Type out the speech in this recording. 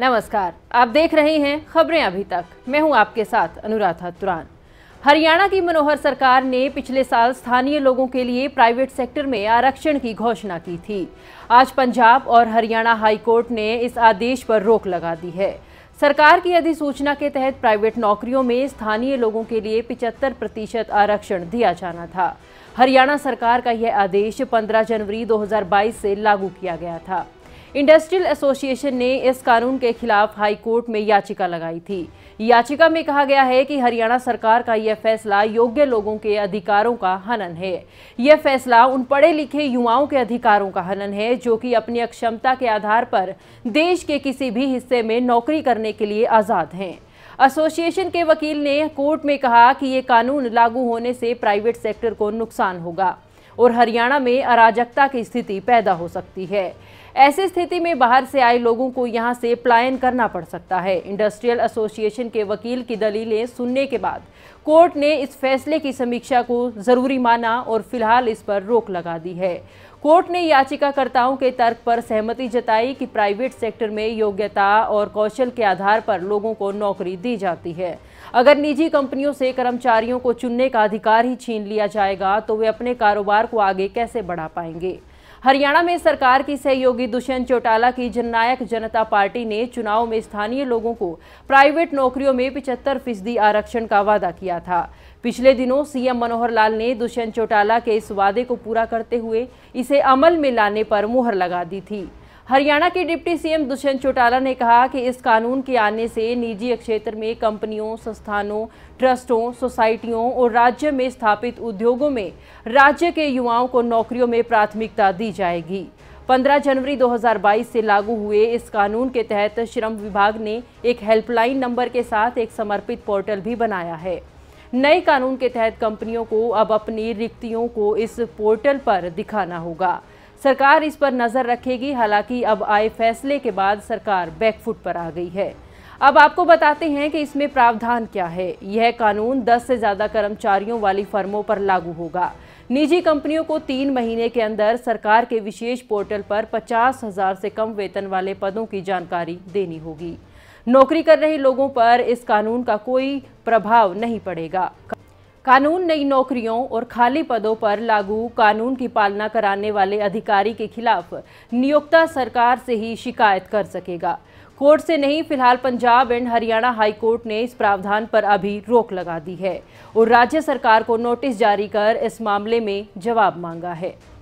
नमस्कार आप देख रहे हैं खबरें अभी तक मैं हूं आपके साथ अनुराधा तुरान हरियाणा की मनोहर सरकार ने पिछले साल स्थानीय लोगों के लिए प्राइवेट सेक्टर में आरक्षण की घोषणा की थी आज पंजाब और हरियाणा हाईकोर्ट ने इस आदेश पर रोक लगा दी है सरकार की अधिसूचना के तहत प्राइवेट नौकरियों में स्थानीय लोगों के लिए 75 प्रतिशत आरक्षण दिया जाना था हरियाणा सरकार का यह आदेश 15 जनवरी 2022 से लागू किया गया था इंडस्ट्रियल एसोसिएशन ने इस कानून के खिलाफ हाई कोर्ट में याचिका लगाई थी याचिका में कहा गया है कि हरियाणा सरकार का यह फैसला योग्य लोगों के अधिकारों का हनन है यह फैसला उन पढ़े लिखे युवाओं के अधिकारों का हनन है जो कि अपनी अक्षमता के आधार पर देश के किसी भी हिस्से में नौकरी करने के लिए आज़ाद हैं एसोसिएशन के वकील ने कोर्ट में कहा कि ये कानून लागू होने से प्राइवेट सेक्टर को नुकसान होगा और हरियाणा में अराजकता की स्थिति पैदा हो सकती है ऐसी स्थिति में बाहर से आए लोगों को यहां से पलायन करना पड़ सकता है इंडस्ट्रियल एसोसिएशन के वकील की दलीलें सुनने के बाद कोर्ट ने इस फैसले की समीक्षा को ज़रूरी माना और फिलहाल इस पर रोक लगा दी है कोर्ट ने याचिकाकर्ताओं के तर्क पर सहमति जताई कि प्राइवेट सेक्टर में योग्यता और कौशल के आधार पर लोगों को नौकरी दी जाती है अगर निजी कंपनियों से कर्मचारियों को चुनने का अधिकार ही छीन लिया जाएगा तो वे अपने कारोबार को आगे कैसे बढ़ा पाएंगे हरियाणा में सरकार की सहयोगी दुष्यंत चौटाला की जननायक जनता पार्टी ने चुनाव में स्थानीय लोगों को प्राइवेट नौकरियों में पिचहत्तर फीसदी आरक्षण का वादा किया था पिछले दिनों सीएम मनोहर लाल ने दुष्यंत चौटाला के इस वादे को पूरा करते हुए इसे अमल में लाने पर मुहर लगा दी थी हरियाणा के डिप्टी सीएम दुष्यंत चौटाला ने कहा कि इस कानून के आने से निजी क्षेत्र में कंपनियों संस्थानों ट्रस्टों सोसाइटियों और राज्य में स्थापित उद्योगों में राज्य के युवाओं को नौकरियों में प्राथमिकता दी जाएगी 15 जनवरी 2022 से लागू हुए इस कानून के तहत श्रम विभाग ने एक हेल्पलाइन नंबर के साथ एक समर्पित पोर्टल भी बनाया है नए कानून के तहत कंपनियों को अब अपनी रिक्तियों को इस पोर्टल पर दिखाना होगा सरकार इस पर नज़र रखेगी हालांकि अब आए फैसले के बाद सरकार बैकफुट पर आ गई है अब आपको बताते हैं कि इसमें प्रावधान क्या है यह कानून 10 से ज़्यादा कर्मचारियों वाली फर्मों पर लागू होगा निजी कंपनियों को तीन महीने के अंदर सरकार के विशेष पोर्टल पर पचास हजार से कम वेतन वाले पदों की जानकारी देनी होगी नौकरी कर रहे लोगों पर इस कानून का कोई प्रभाव नहीं पड़ेगा कानून नई नौकरियों और खाली पदों पर लागू कानून की पालना कराने वाले अधिकारी के खिलाफ नियोक्ता सरकार से ही शिकायत कर सकेगा कोर्ट से नहीं फिलहाल Punjab and Haryana high court ने इस प्रावधान पर अभी रोक लगा दी है और राज्य सरकार को नोटिस जारी कर इस मामले में जवाब मांगा है